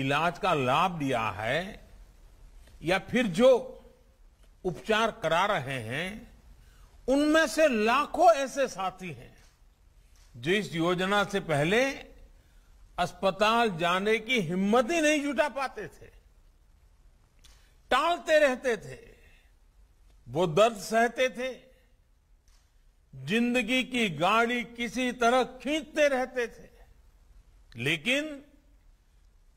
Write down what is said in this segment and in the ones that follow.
इलाज का लाभ दिया है या फिर जो उपचार करा रहे हैं उनमें से लाखों ऐसे साथी हैं जो इस योजना से पहले अस्पताल जाने की हिम्मत ही नहीं जुटा पाते थे टालते रहते थे वो दर्द सहते थे जिंदगी की गाड़ी किसी तरह खींचते रहते थे लेकिन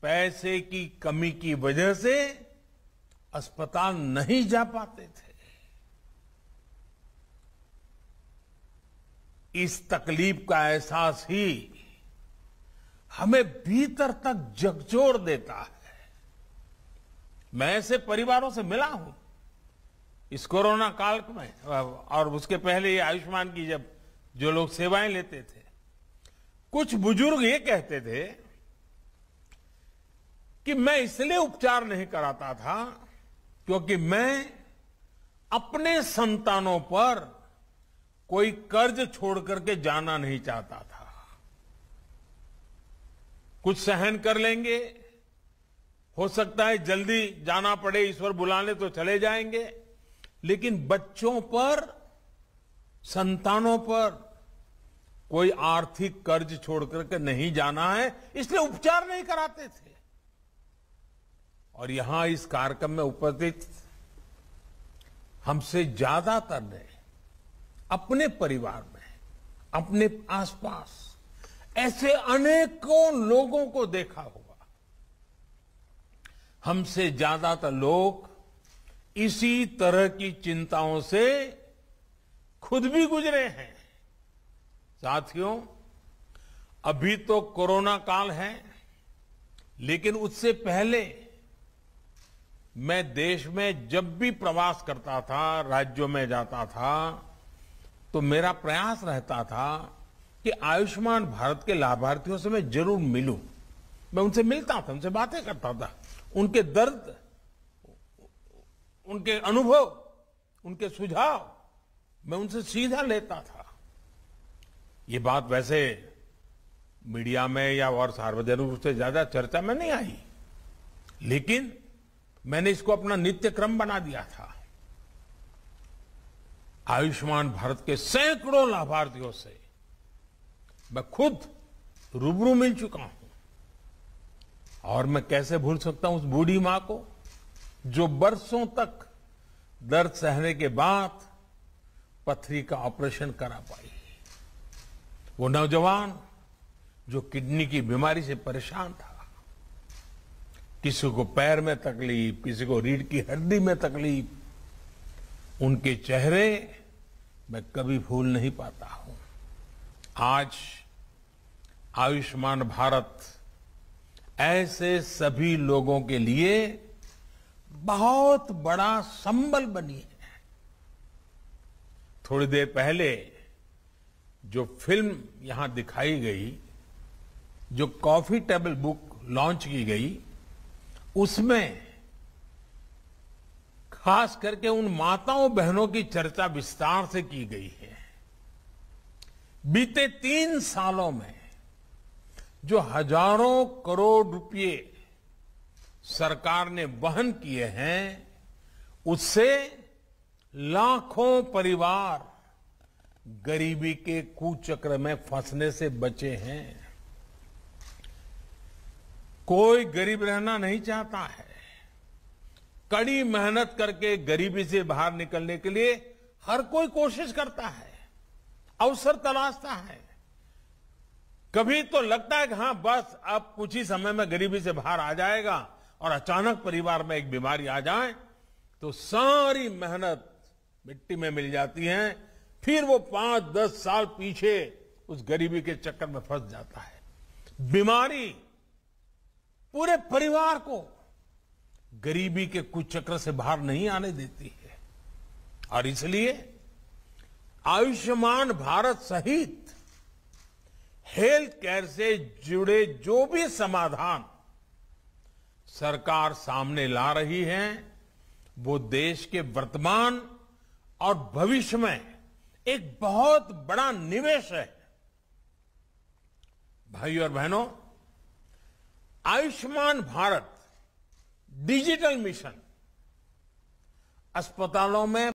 पैसे की कमी की वजह से अस्पताल नहीं जा पाते थे इस तकलीफ का एहसास ही हमें भीतर तक जगजोर देता है मैं ऐसे परिवारों से मिला हूं इस कोरोना काल में और उसके पहले ये आयुष्मान की जब जो लोग सेवाएं लेते थे कुछ बुजुर्ग ये कहते थे कि मैं इसलिए उपचार नहीं कराता था क्योंकि मैं अपने संतानों पर कोई कर्ज छोड़ करके जाना नहीं चाहता था कुछ सहन कर लेंगे हो सकता है जल्दी जाना पड़े ईश्वर बुलाने तो चले जाएंगे लेकिन बच्चों पर संतानों पर कोई आर्थिक कर्ज छोड़ करके नहीं जाना है इसलिए उपचार नहीं कराते थे और यहां इस कार्यक्रम में उपस्थित हमसे ज्यादातर ने अपने परिवार में अपने आसपास ऐसे अनेकों लोगों को देखा होगा हमसे ज्यादातर लोग इसी तरह की चिंताओं से खुद भी गुजरे हैं साथियों अभी तो कोरोना काल है लेकिन उससे पहले मैं देश में जब भी प्रवास करता था राज्यों में जाता था तो मेरा प्रयास रहता था कि आयुष्मान भारत के लाभार्थियों से मैं जरूर मिलूं मैं उनसे मिलता था उनसे बातें करता था उनके दर्द उनके अनुभव उनके सुझाव मैं उनसे सीधा लेता था ये बात वैसे मीडिया में या और सार्वजनिक रूप से ज्यादा चर्चा में नहीं आई लेकिन मैंने इसको अपना नित्य क्रम बना दिया था आयुष्मान भारत के सैकड़ों लाभार्थियों से मैं खुद रूबरू मिल चुका हूं और मैं कैसे भूल सकता हूं उस बूढ़ी मां को जो बरसों तक दर्द सहने के बाद पथरी का ऑपरेशन करा पाई वो नौजवान जो किडनी की बीमारी से परेशान था किसी को पैर में तकलीफ किसी को रीढ़ की हड्डी में तकलीफ उनके चेहरे मैं कभी भूल नहीं पाता हूं आज आयुष्मान भारत ऐसे सभी लोगों के लिए बहुत बड़ा संबल बनी है थोड़ी देर पहले जो फिल्म यहां दिखाई गई जो कॉफी टेबल बुक लॉन्च की गई उसमें खास करके उन माताओं बहनों की चर्चा विस्तार से की गई है बीते तीन सालों में जो हजारों करोड़ रुपए सरकार ने वहन किए हैं उससे लाखों परिवार गरीबी के कुचक्र में फंसने से बचे हैं कोई गरीब रहना नहीं चाहता है कड़ी मेहनत करके गरीबी से बाहर निकलने के लिए हर कोई कोशिश करता है अवसर तलाशता है कभी तो लगता है कि हां बस अब कुछ ही समय में गरीबी से बाहर आ जाएगा और अचानक परिवार में एक बीमारी आ जाए तो सारी मेहनत मिट्टी में मिल जाती है फिर वो पांच दस साल पीछे उस गरीबी के चक्कर में फंस जाता है बीमारी पूरे परिवार को गरीबी के कुछ चक्र से बाहर नहीं आने देती है और इसलिए आयुष्मान भारत सहित हेल्थ केयर से जुड़े जो भी समाधान सरकार सामने ला रही है वो देश के वर्तमान और भविष्य में एक बहुत बड़ा निवेश है भाई और बहनों आयुष्मान भारत डिजिटल मिशन अस्पतालों में